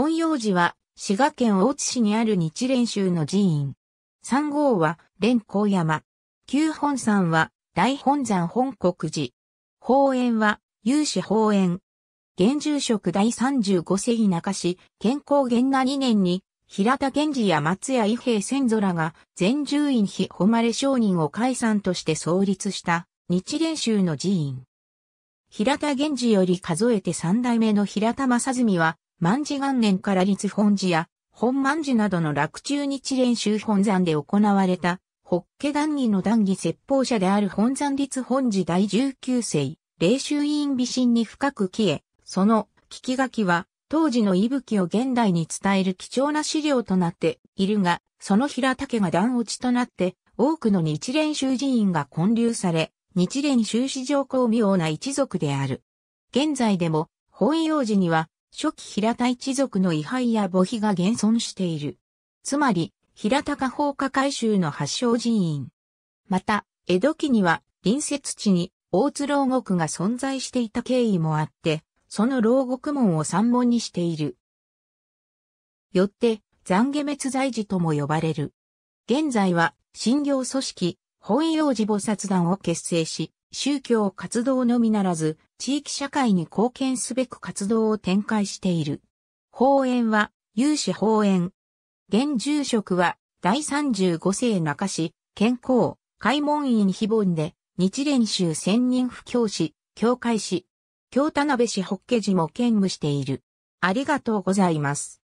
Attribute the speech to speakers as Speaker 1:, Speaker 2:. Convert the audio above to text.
Speaker 1: 本葉寺は、滋賀県大津市にある
Speaker 2: 日蓮宗の寺院。三号は、蓮光山。旧本山は、大本山本国寺。法園は、有志法園。現住職第35世中市、健康元が2年に、平田源氏や松屋伊平仙空が、全住院非誉れ商人を解散として創立した、日蓮宗の寺院。平田源氏より数えて三代目の平田正澄は、万事元年から立本寺や本万寺などの落中日練習本山で行われた、ホッケ談義の談義説法者である本山立本寺第19世、霊衆院美神に深く消え、その聞き書きは、当時の息吹を現代に伝える貴重な資料となっているが、その平竹が断落ちとなって、多くの日蓮宗寺院が建立され、日蓮宗史上巧妙な一族である。現在でも、本葉寺には、初期平田一族の遺廃や墓碑が現存している。つまり、平田家放火改修の発祥寺院。また、江戸期には隣接地に大津牢獄が存在していた経緯もあって、その牢獄門を三門にしている。よって、残下滅罪児とも呼ばれる。現在は、新行組織、本用寺菩薩団を結成し、宗教活動のみならず、地域社会に貢献すべく活動を展開している。法園は、有志法園。現住職は、第35世中市、健康、開門院非凡で、日蓮宗専任布教師、教会師、京田辺市北家寺も
Speaker 1: 兼務している。ありがとうございます。